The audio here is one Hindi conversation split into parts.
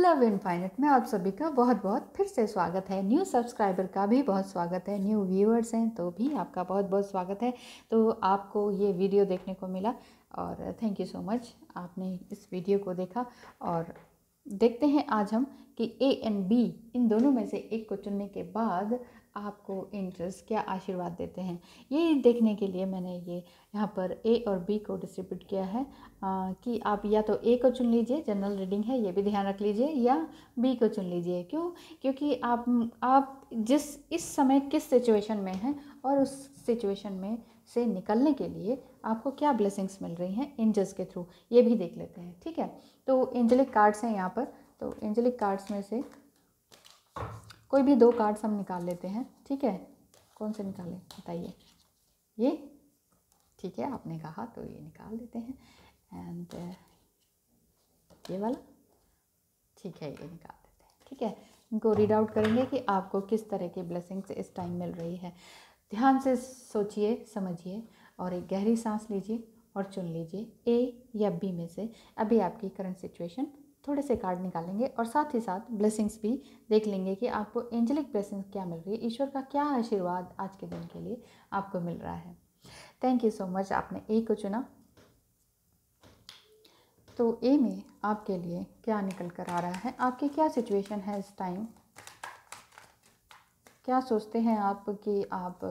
लव इनफाइनट में आप सभी का बहुत बहुत फिर से स्वागत है न्यू सब्सक्राइबर का भी बहुत स्वागत है न्यू व्यूअर्स हैं तो भी आपका बहुत बहुत स्वागत है तो आपको ये वीडियो देखने को मिला और थैंक यू सो मच आपने इस वीडियो को देखा और देखते हैं आज हम कि ए एंड बी इन दोनों में से एक को चुनने के बाद आपको इंटरेस्ट क्या आशीर्वाद देते हैं ये देखने के लिए मैंने ये यहाँ पर ए और बी को डिस्ट्रीब्यूट किया है आ, कि आप या तो ए को चुन लीजिए जनरल रीडिंग है ये भी ध्यान रख लीजिए या बी को चुन लीजिए क्यों क्योंकि आप आप जिस इस समय किस सिचुएशन में हैं और उस सिचुएशन में से निकलने के लिए आपको क्या ब्लेसिंग्स मिल रही हैं एंजल्स के थ्रू ये भी देख लेते हैं ठीक है तो एंजलिक कार्ड्स हैं यहाँ पर तो एंजलिक कार्ड्स में से कोई भी दो कार्ड्स हम निकाल लेते हैं ठीक है कौन से निकालें बताइए ये ठीक है आपने कहा तो ये निकाल देते हैं एंड uh, ये वाला ठीक है ये निकाल देते हैं ठीक है इनको रीड आउट करेंगे कि आपको किस तरह की ब्लेसिंग्स इस टाइम मिल रही है ध्यान से सोचिए समझिए और एक गहरी सांस लीजिए और चुन लीजिए ए या बी में से अभी आपकी करंट सिचुएशन थोड़े से कार्ड निकालेंगे और साथ ही साथ ब्लेसिंग्स भी देख लेंगे कि आपको एंजलिक ब्लेसिंग्स क्या मिल रही है ईश्वर का क्या आशीर्वाद आज के दिन के लिए आपको मिल रहा है थैंक यू सो मच आपने ए को चुना तो ए में आपके लिए क्या निकल कर आ रहा है आपकी क्या सिचुएशन है इस टाइम क्या सोचते हैं आप कि आप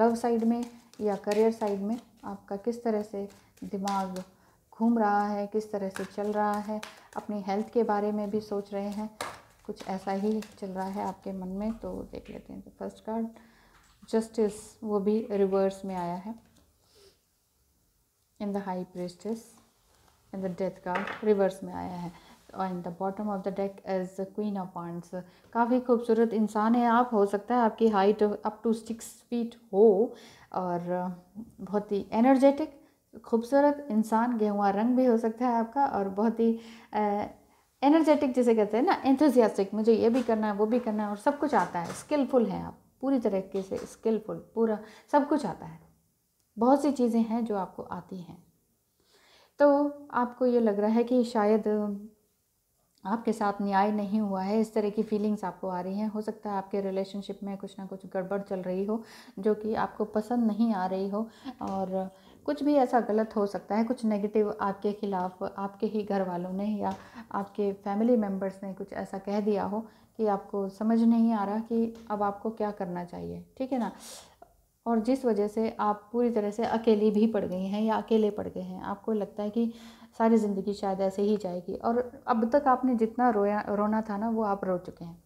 लव साइड में या करियर साइड में आपका किस तरह से दिमाग घूम रहा है किस तरह से चल रहा है अपनी हेल्थ के बारे में भी सोच रहे हैं कुछ ऐसा ही चल रहा है आपके मन में तो देख लेते हैं तो फर्स्ट कार्ड जस्टिस वो भी रिवर्स में आया है in the high priestess in the death card reverse में आया है in the bottom of the deck as queen of ponds काफ़ी खूबसूरत इंसान है आप हो सकता है आपकी height up to six feet हो और बहुत ही एनर्जेटिक खूबसूरत इंसान गेहुआ रंग भी हो सकता है आपका और बहुत ही एनर्जेटिक जिसे कहते हैं ना एंथुजियास्टिक मुझे ये भी करना है वो भी करना है और सब कुछ आता है स्किलफुल हैं आप पूरी तरीके से स्किलफुल पूरा सब कुछ आता है बहुत सी चीज़ें हैं जो आपको आती हैं तो आपको ये लग रहा है कि शायद आपके साथ न्याय नहीं हुआ है इस तरह की फीलिंग्स आपको आ रही हैं हो सकता है आपके रिलेशनशिप में कुछ ना कुछ गड़बड़ चल रही हो जो कि आपको पसंद नहीं आ रही हो और कुछ भी ऐसा गलत हो सकता है कुछ नेगेटिव आपके ख़िलाफ़ आपके ही घर वालों ने या आपके फैमिली मेम्बर्स ने कुछ ऐसा कह दिया हो कि आपको समझ नहीं आ रहा कि अब आपको क्या करना चाहिए ठीक है ना और जिस वजह से आप पूरी तरह से अकेली भी पड़ गई हैं या अकेले पड़ गए हैं आपको लगता है कि सारी ज़िंदगी शायद ऐसे ही जाएगी और अब तक आपने जितना रोया रोना था ना वो आप रो चुके हैं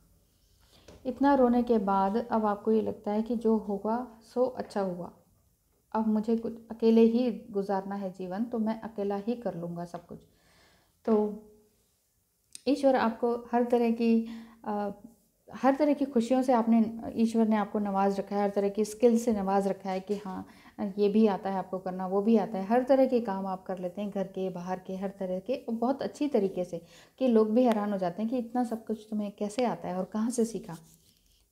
इतना रोने के बाद अब आपको ये लगता है कि जो होगा सो अच्छा हुआ अब मुझे कुछ अकेले ही गुजारना है जीवन तो मैं अकेला ही कर लूँगा सब कुछ तो ईश्वर आपको हर तरह की आ, हर तरह की खुशियों से आपने ईश्वर ने आपको नवाज रखा है हर तरह की स्किल से नवाज रखा है कि हाँ ये भी आता है आपको करना वो भी आता है हर तरह के काम आप कर लेते हैं घर के बाहर के हर तरह के बहुत अच्छी तरीके से कि लोग भी हैरान हो जाते हैं कि इतना सब कुछ तुम्हें कैसे आता है और कहाँ से सीखा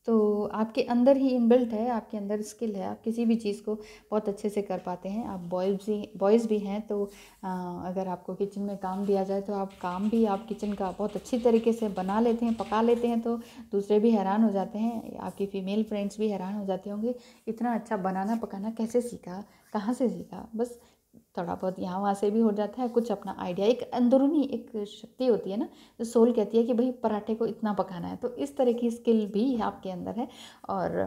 तो आपके अंदर ही इनबिल्ट है आपके अंदर स्किल है आप किसी भी चीज़ को बहुत अच्छे से कर पाते हैं आप बॉयज़ भी बॉयज़ भी हैं तो आ, अगर आपको किचन में काम दिया जाए तो आप काम भी आप किचन का बहुत अच्छी तरीके से बना लेते हैं पका लेते हैं तो दूसरे भी हैरान हो जाते हैं आपकी फ़ीमेल फ्रेंड्स भी हैरान हो जाते होंगे इतना अच्छा बनाना पकाना कैसे सीखा कहाँ से सीखा बस थोड़ा बहुत यहाँ वहाँ से भी हो जाता है कुछ अपना आइडिया एक अंदरूनी एक शक्ति होती है ना जो सोल कहती है कि भाई पराठे को इतना पकाना है तो इस तरह की स्किल भी आपके अंदर है और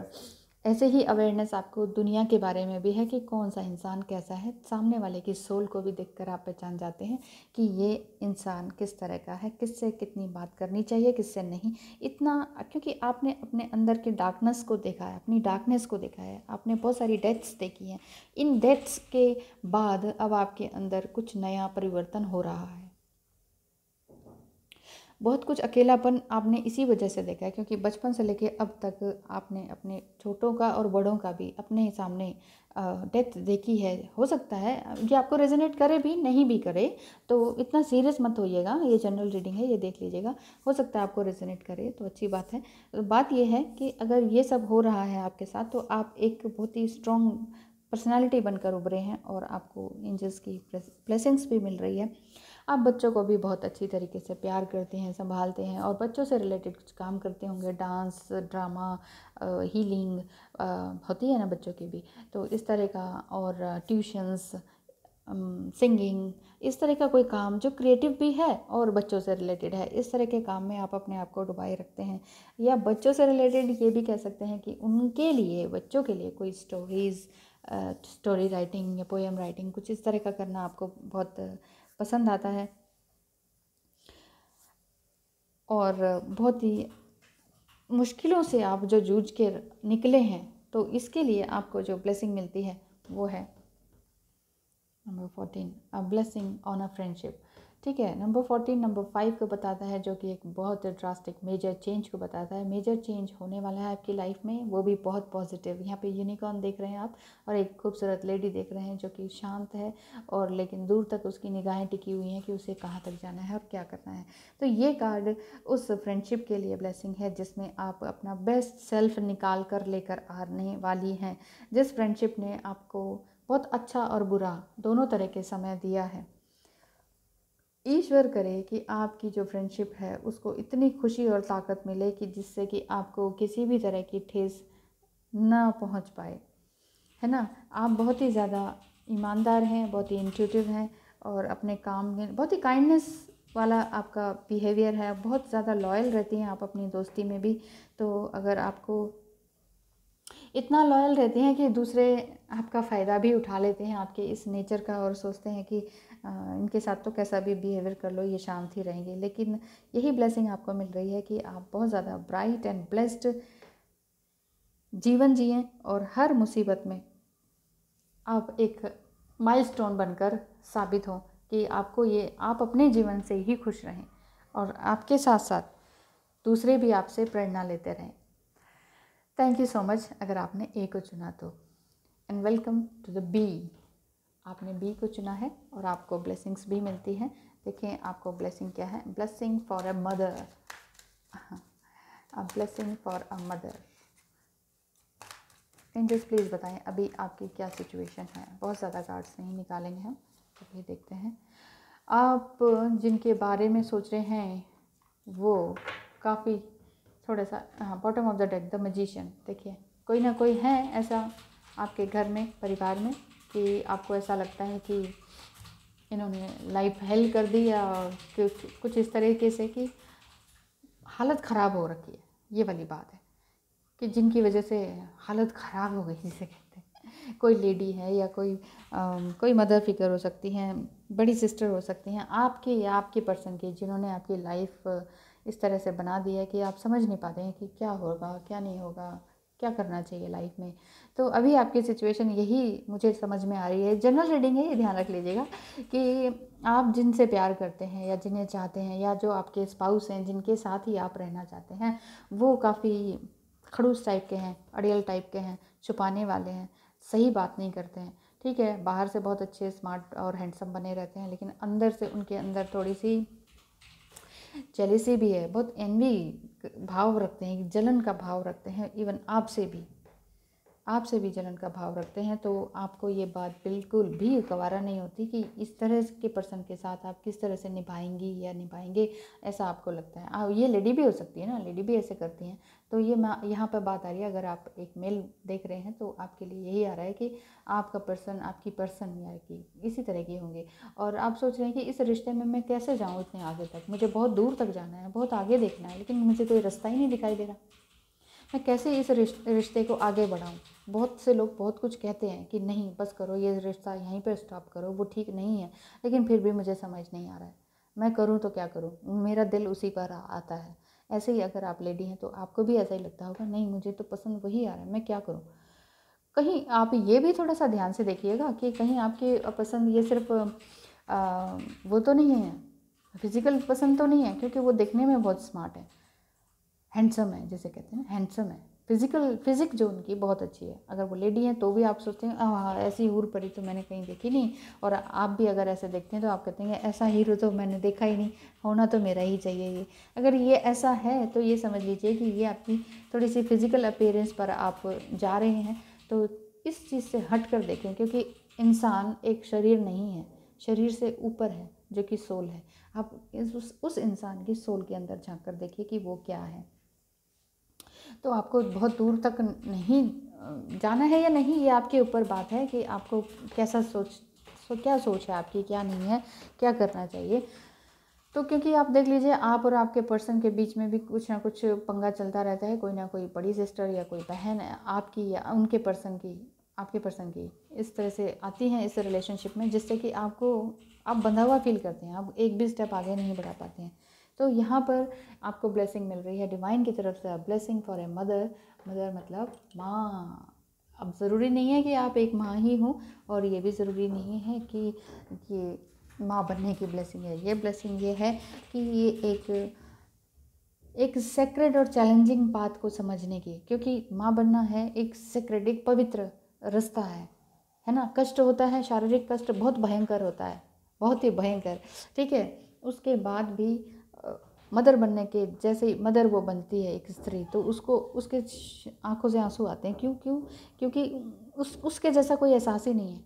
ऐसे ही अवेयरनेस आपको दुनिया के बारे में भी है कि कौन सा इंसान कैसा है सामने वाले की सोल को भी देखकर आप पहचान जाते हैं कि ये इंसान किस तरह का है किससे कितनी बात करनी चाहिए किससे नहीं इतना क्योंकि आपने अपने अंदर के डार्कनेस को देखा है अपनी डार्कनेस को देखा है आपने बहुत सारी डेथ्स देखी हैं इन डेथ्स के बाद अब आपके अंदर कुछ नया परिवर्तन हो रहा है बहुत कुछ अकेलापन आपने इसी वजह से देखा है क्योंकि बचपन से लेके अब तक आपने अपने छोटों का और बड़ों का भी अपने ही सामने डेथ देखी है हो सकता है ये आपको रेजोनेट करे भी नहीं भी करे तो इतना सीरियस मत होइएगा ये जनरल रीडिंग है ये देख लीजिएगा हो सकता है आपको रेजोनेट करे तो अच्छी बात है तो बात यह है कि अगर ये सब हो रहा है आपके साथ तो आप एक बहुत ही स्ट्रॉन्ग पर्सनैलिटी बनकर उभरे हैं और आपको एंजल्स की ब्लेसिंग्स भी मिल रही है आप बच्चों को भी बहुत अच्छी तरीके से प्यार करते हैं संभालते हैं और बच्चों से रिलेटेड कुछ काम करते होंगे डांस ड्रामा हीलिंग होती है ना बच्चों की भी तो इस तरह का और ट्यूशन्स सिंगिंग इस तरह का कोई काम जो क्रिएटिव भी है और बच्चों से रिलेटेड है इस तरह के काम में आप अपने आप को डुबाए रखते हैं या बच्चों से रिलेटेड ये भी कह सकते हैं कि उनके लिए बच्चों के लिए कोई स्टोरीज़ स्टोरी राइटिंग या पोएम राइटिंग कुछ इस तरह का करना आपको बहुत पसंद आता है और बहुत ही मुश्किलों से आप जो जूझ के निकले हैं तो इसके लिए आपको जो ब्लेसिंग मिलती है वो है number fourteen a blessing on a friendship ठीक है नंबर फोर्टीन नंबर फाइव को बताता है जो कि एक बहुत ड्रास्टिक मेजर चेंज को बताता है मेजर चेंज होने वाला है आपकी लाइफ में वो भी बहुत पॉजिटिव यहाँ पे यूनिकॉर्न देख रहे हैं आप और एक खूबसूरत लेडी देख रहे हैं जो कि शांत है और लेकिन दूर तक उसकी निगाहें टिकी हुई हैं कि उसे कहाँ तक जाना है और क्या करना है तो ये कार्ड उस फ्रेंडशिप के लिए ब्लेसिंग है जिसमें आप अपना बेस्ट सेल्फ निकाल कर लेकर आने वाली हैं जिस फ्रेंडशिप ने आपको बहुत अच्छा और बुरा दोनों तरह के समय दिया है ईश्वर करे कि आपकी जो फ्रेंडशिप है उसको इतनी खुशी और ताकत मिले कि जिससे कि आपको किसी भी तरह की ठेस ना पहुंच पाए है ना आप बहुत ही ज़्यादा ईमानदार हैं बहुत ही इंट्यूटिव हैं और अपने काम में बहुत ही काइंडनेस वाला आपका बिहेवियर है बहुत ज़्यादा लॉयल रहती हैं आप अपनी दोस्ती में भी तो अगर आपको इतना लॉयल रहती हैं कि दूसरे आपका फ़ायदा भी उठा लेते हैं आपके इस नेचर का और सोचते हैं कि इनके साथ तो कैसा भी बिहेवियर कर लो ये शांत ही रहेंगे लेकिन यही ब्लेसिंग आपको मिल रही है कि आप बहुत ज़्यादा ब्राइट एंड ब्लेस्ड जीवन जिए और हर मुसीबत में आप एक माइलस्टोन बनकर साबित हो कि आपको ये आप अपने जीवन से ही खुश रहें और आपके साथ साथ दूसरे भी आपसे प्रेरणा लेते रहें थैंक यू सो मच अगर आपने ए को चुना तो and welcome to the B आपने बी को चुना है और आपको ब्लेसिंग्स भी मिलती हैं देखें आपको ब्लेसिंग क्या है blessing for a mother blessing for a mother angels please बताएं अभी आपकी क्या सिचुएशन है बहुत ज़्यादा कार्ड्स नहीं निकालेंगे हम अभी तो देखते हैं आप जिनके बारे में सोच रहे हैं वो काफ़ी थोड़ा सा हाँ bottom of the deck the magician देखिए कोई ना कोई है ऐसा आपके घर में परिवार में कि आपको ऐसा लगता है कि इन्होंने लाइफ हेल कर दी या कुछ कुछ इस तरीके से कि हालत ख़राब हो रखी है ये वाली बात है कि जिनकी वजह से हालत ख़राब हो गई जिसे कहते हैं कोई लेडी है या कोई आ, कोई मदर फिगर हो सकती हैं बड़ी सिस्टर हो सकती हैं आपके या आपके पर्सन की जिन्होंने आपकी लाइफ इस तरह से बना दी है कि आप समझ नहीं पाते हैं कि क्या होगा क्या नहीं होगा क्या करना चाहिए लाइफ में तो अभी आपकी सिचुएशन यही मुझे समझ में आ रही है जनरल रीडिंग है ये ध्यान रख लीजिएगा कि आप जिनसे प्यार करते हैं या जिन्हें चाहते हैं या जो आपके स्पाउस हैं जिनके साथ ही आप रहना चाहते हैं वो काफ़ी खड़ूस टाइप के हैं अड़ियल टाइप के हैं छुपाने वाले हैं सही बात नहीं करते हैं ठीक है बाहर से बहुत अच्छे स्मार्ट और हैंडसम बने रहते हैं लेकिन अंदर से उनके अंदर थोड़ी सी जेलिसी भी है बहुत एनवी भाव रखते हैं जलन का भाव रखते हैं इवन आपसे भी आपसे भी जलन का भाव रखते हैं तो आपको ये बात बिल्कुल भी गवारा नहीं होती कि इस तरह के पर्सन के साथ आप किस तरह से निभाएंगी या निभाएंगे ऐसा आपको लगता है आ, ये लेडी भी हो सकती है ना लेडी भी ऐसे करती हैं तो ये मैं यहाँ पर बात आ रही है अगर आप एक मेल देख रहे हैं तो आपके लिए यही आ रहा है कि आपका पर्सन आपकी पर्सन या कि इसी तरह की होंगे और आप सोच रहे हैं कि इस रिश्ते में मैं कैसे जाऊँ इतने आगे तक मुझे बहुत दूर तक जाना है बहुत आगे देखना है लेकिन मुझे कोई रास्ता ही नहीं दिखाई दे रहा मैं कैसे इस रिश्ते को आगे बढ़ाऊँ बहुत से लोग बहुत कुछ कहते हैं कि नहीं बस करो ये रिश्ता यहीं पर स्टॉप करो वो ठीक नहीं है लेकिन फिर भी मुझे समझ नहीं आ रहा है मैं करूँ तो क्या करूँ मेरा दिल उसी पर आता है ऐसे ही अगर आप लेडी हैं तो आपको भी ऐसा ही लगता होगा नहीं मुझे तो पसंद वही आ रहा है मैं क्या करूँ कहीं आप ये भी थोड़ा सा ध्यान से देखिएगा कि कहीं आपकी पसंद ये सिर्फ आ, वो तो नहीं है फिजिकल पसंद तो नहीं है क्योंकि वो देखने में बहुत स्मार्ट है हैंडसम है जैसे कहते हैं ना हैंडसम है फिजिकल फिजिक जो उनकी बहुत अच्छी है अगर वो लेडी हैं तो भी आप सोचते हैं हाँ ऐसी हूर परी तो मैंने कहीं देखी नहीं और आप भी अगर ऐसे देखते हैं तो आप कहते हैं ऐसा हीरो तो मैंने देखा ही नहीं होना तो मेरा ही चाहिए ये अगर ये ऐसा है तो ये समझ लीजिए कि ये आपकी थोड़ी सी फिज़िकल अपेयरेंस पर आप जा रहे हैं तो इस चीज़ से हट कर देखें क्योंकि इंसान एक शरीर नहीं है शरीर से ऊपर है जो कि सोल है आप उस उस इंसान की सोल के अंदर झांक कर देखिए कि वो क्या है तो आपको बहुत दूर तक नहीं जाना है या नहीं ये आपके ऊपर बात है कि आपको कैसा सोच सो क्या सोच है आपकी क्या नहीं है क्या करना चाहिए तो क्योंकि आप देख लीजिए आप और आपके पर्सन के बीच में भी कुछ ना कुछ पंगा चलता रहता है कोई ना कोई बड़ी सिस्टर या कोई बहन आपकी या उनके पर्सन की आपके पर्सन की इस तरह से आती हैं इस रिलेशनशिप में जिससे कि आपको आप बंधा हुआ फील करते हैं आप एक भी स्टेप आगे नहीं बढ़ा पाते हैं तो यहाँ पर आपको ब्लेसिंग मिल रही है डिवाइन की तरफ से blessing for a mother mother मतलब माँ अब ज़रूरी नहीं है कि आप एक माँ ही हो और ये भी ज़रूरी नहीं है कि ये माँ बनने की ब्लेसिंग है ये ब्लेसिंग ये है कि ये एक एक सेक्रेट और चैलेंजिंग बात को समझने की क्योंकि माँ बनना है एक सेक्रेट एक पवित्र रास्ता है है ना कष्ट होता है शारीरिक कष्ट बहुत भयंकर होता है बहुत ही भयंकर ठीक है उसके बाद भी मदर बनने के जैसे ही मदर वो बनती है एक स्त्री तो उसको उसके आंखों से आंसू आते हैं क्यों क्यों क्योंकि उस उसके जैसा कोई एहसास ही नहीं है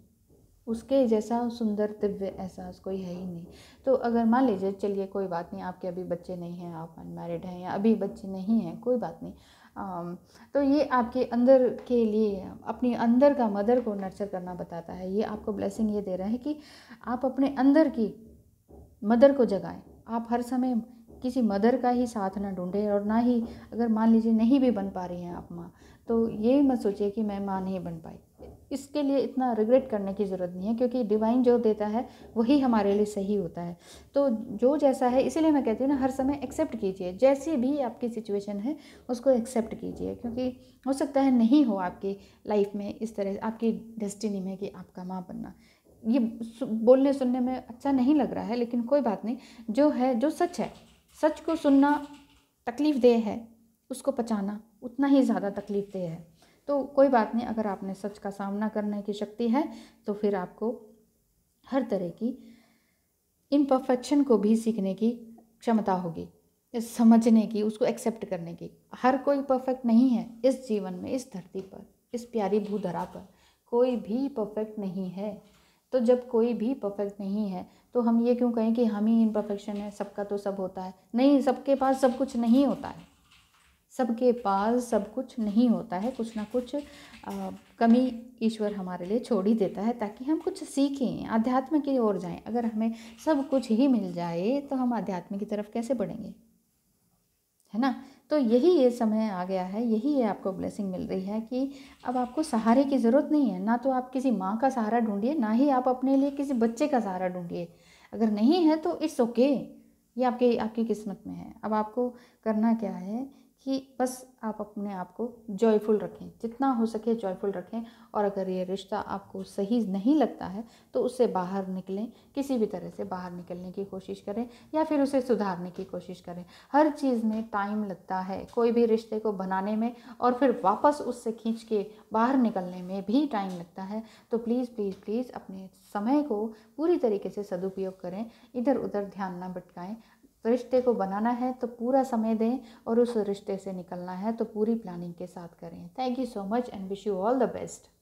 उसके जैसा सुंदर दिव्य एहसास कोई है ही नहीं तो अगर मान लीजिए चलिए कोई बात नहीं आपके अभी बच्चे नहीं हैं आप अनमेरिड हैं या अभी बच्चे नहीं हैं कोई बात नहीं आ, तो ये आपके अंदर के लिए अपने अंदर का मदर को नर्चर करना बताता है ये आपको ब्लेसिंग ये दे रहा है कि आप अपने अंदर की मदर को जगाएं आप हर समय किसी मदर का ही साथ ना ढूंढे और ना ही अगर मान लीजिए नहीं भी बन पा रही हैं आप माँ तो ये मत सोचिए कि मैं माँ नहीं बन पाई इसके लिए इतना रिग्रेट करने की ज़रूरत नहीं है क्योंकि डिवाइन जो देता है वही हमारे लिए सही होता है तो जो जैसा है इसीलिए मैं कहती हूँ ना हर समय एक्सेप्ट कीजिए जैसी भी आपकी सिचुएशन है उसको एक्सेप्ट कीजिए क्योंकि हो सकता है नहीं हो आपकी लाइफ में इस तरह आपकी डेस्टिनी में कि आपका माँ बनना ये बोलने सुनने में अच्छा नहीं लग रहा है लेकिन कोई बात नहीं जो है जो सच है सच को सुनना तकलीफ़ देह है उसको पचाना उतना ही ज़्यादा तकलीफ़ देह है तो कोई बात नहीं अगर आपने सच का सामना करने की शक्ति है तो फिर आपको हर तरह की इम्परफेक्शन को भी सीखने की क्षमता होगी समझने की उसको एक्सेप्ट करने की हर कोई परफेक्ट नहीं है इस जीवन में इस धरती पर इस प्यारी भूधरा पर कोई भी परफेक्ट नहीं है तो जब कोई भी परफेक्ट नहीं है तो हम ये क्यों कहें कि हम ही इम्परफेक्शन है सबका तो सब होता है नहीं सबके पास सब कुछ नहीं होता है सबके पास सब कुछ नहीं होता है कुछ ना कुछ आ, कमी ईश्वर हमारे लिए छोड़ ही देता है ताकि हम कुछ सीखें आध्यात्म की ओर जाएं अगर हमें सब कुछ ही मिल जाए तो हम आध्यात्म की तरफ कैसे बढ़ेंगे है ना तो यही ये समय आ गया है यही ये आपको ब्लेसिंग मिल रही है कि अब आपको सहारे की ज़रूरत नहीं है ना तो आप किसी माँ का सहारा ढूंढिए ना ही आप अपने लिए किसी बच्चे का सहारा ढूंढिए अगर नहीं है तो इट्स ओके ये आपके आपकी किस्मत में है अब आपको करना क्या है कि बस आप अपने आप को जॉयफुल रखें जितना हो सके जॉयफुल रखें और अगर ये रिश्ता आपको सही नहीं लगता है तो उससे बाहर निकलें किसी भी तरह से बाहर निकलने की कोशिश करें या फिर उसे सुधारने की कोशिश करें हर चीज़ में टाइम लगता है कोई भी रिश्ते को बनाने में और फिर वापस उससे खींच के बाहर निकलने में भी टाइम लगता है तो प्लीज़ प्लीज़ प्लीज़ अपने समय को पूरी तरीके से सदुपयोग करें इधर उधर ध्यान ना भटकाएँ रिश्ते को बनाना है तो पूरा समय दें और उस रिश्ते से निकलना है तो पूरी प्लानिंग के साथ करें thank you so much and wish you all the best